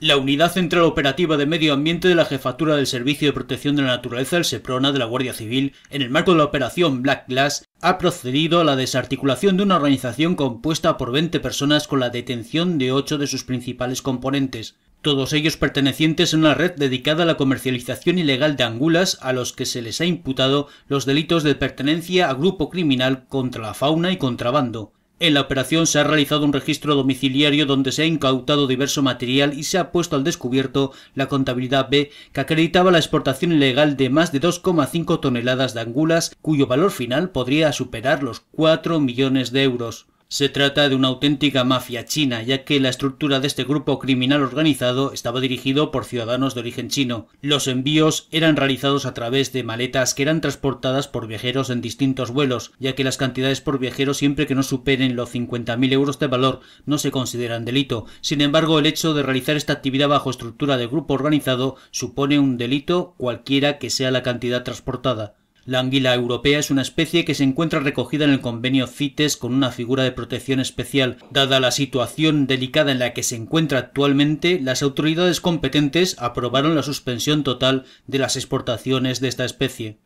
La Unidad Central Operativa de Medio Ambiente de la Jefatura del Servicio de Protección de la Naturaleza del SEPRONA de la Guardia Civil, en el marco de la operación Black Glass, ha procedido a la desarticulación de una organización compuesta por 20 personas con la detención de 8 de sus principales componentes, todos ellos pertenecientes a una red dedicada a la comercialización ilegal de angulas a los que se les ha imputado los delitos de pertenencia a grupo criminal contra la fauna y contrabando, en la operación se ha realizado un registro domiciliario donde se ha incautado diverso material y se ha puesto al descubierto la contabilidad B que acreditaba la exportación ilegal de más de 2,5 toneladas de angulas cuyo valor final podría superar los 4 millones de euros. Se trata de una auténtica mafia china, ya que la estructura de este grupo criminal organizado estaba dirigido por ciudadanos de origen chino. Los envíos eran realizados a través de maletas que eran transportadas por viajeros en distintos vuelos, ya que las cantidades por viajero siempre que no superen los 50.000 euros de valor no se consideran delito. Sin embargo, el hecho de realizar esta actividad bajo estructura de grupo organizado supone un delito cualquiera que sea la cantidad transportada. La anguila europea es una especie que se encuentra recogida en el convenio CITES con una figura de protección especial. Dada la situación delicada en la que se encuentra actualmente, las autoridades competentes aprobaron la suspensión total de las exportaciones de esta especie.